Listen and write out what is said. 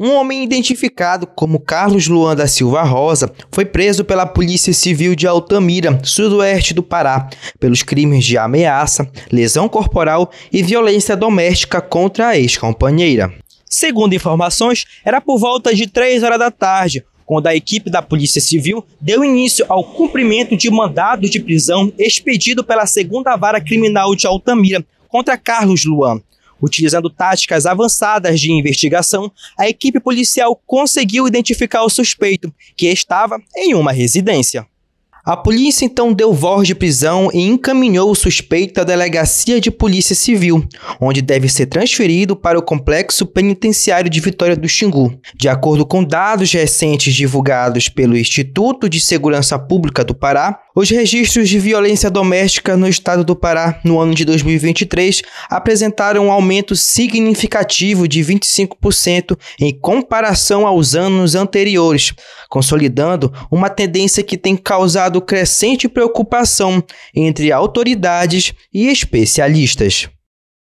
Um homem identificado como Carlos Luan da Silva Rosa foi preso pela Polícia Civil de Altamira, sudoeste do Pará, pelos crimes de ameaça, lesão corporal e violência doméstica contra a ex-companheira. Segundo informações, era por volta de 3 horas da tarde, quando a equipe da Polícia Civil deu início ao cumprimento de mandado de prisão expedido pela segunda vara criminal de Altamira contra Carlos Luan. Utilizando táticas avançadas de investigação, a equipe policial conseguiu identificar o suspeito, que estava em uma residência. A polícia então deu voz de prisão e encaminhou o suspeito à delegacia de polícia civil, onde deve ser transferido para o complexo penitenciário de Vitória do Xingu. De acordo com dados recentes divulgados pelo Instituto de Segurança Pública do Pará, os registros de violência doméstica no estado do Pará no ano de 2023 apresentaram um aumento significativo de 25% em comparação aos anos anteriores, consolidando uma tendência que tem causado demonstrado crescente preocupação entre autoridades e especialistas.